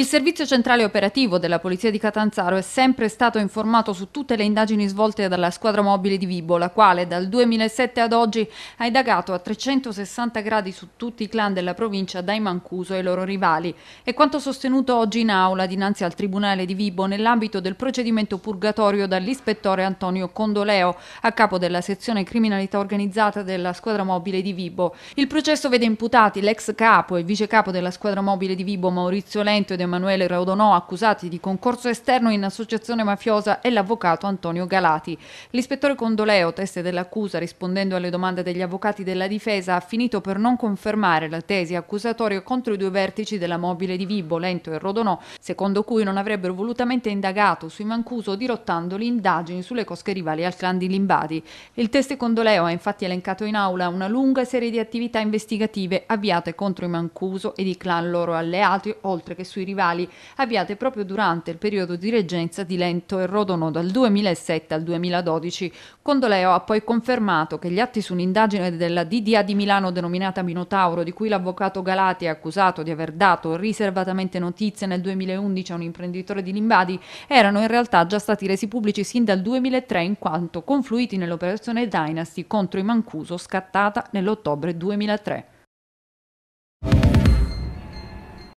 Il servizio centrale operativo della Polizia di Catanzaro è sempre stato informato su tutte le indagini svolte dalla squadra mobile di Vibo, la quale dal 2007 ad oggi ha indagato a 360 gradi su tutti i clan della provincia dai Mancuso ai loro rivali. E quanto sostenuto oggi in aula dinanzi al Tribunale di Vibo nell'ambito del procedimento purgatorio dall'ispettore Antonio Condoleo, a capo della sezione criminalità organizzata della squadra mobile di Vibo. Il processo vede imputati l'ex capo e vice capo della squadra mobile di Vibo Maurizio Lento ed Emanuele Raudonò, accusati di concorso esterno in associazione mafiosa, e l'avvocato Antonio Galati. L'ispettore Condoleo, teste dell'accusa, rispondendo alle domande degli avvocati della difesa, ha finito per non confermare la tesi accusatoria contro i due vertici della mobile di Vibo, Lento e Rodonò, secondo cui non avrebbero volutamente indagato sui Mancuso dirottando le indagini sulle cosche rivali al clan di Limbadi. Il teste Condoleo ha infatti elencato in aula una lunga serie di attività investigative avviate contro i Mancuso ed i clan loro alleati, oltre che sui rivali avviate proprio durante il periodo di reggenza di Lento e Rodono dal 2007 al 2012. Condoleo ha poi confermato che gli atti su un'indagine della DDA di Milano denominata Minotauro, di cui l'avvocato Galati è accusato di aver dato riservatamente notizie nel 2011 a un imprenditore di Limbadi, erano in realtà già stati resi pubblici sin dal 2003 in quanto confluiti nell'operazione Dynasty contro i Mancuso scattata nell'ottobre 2003.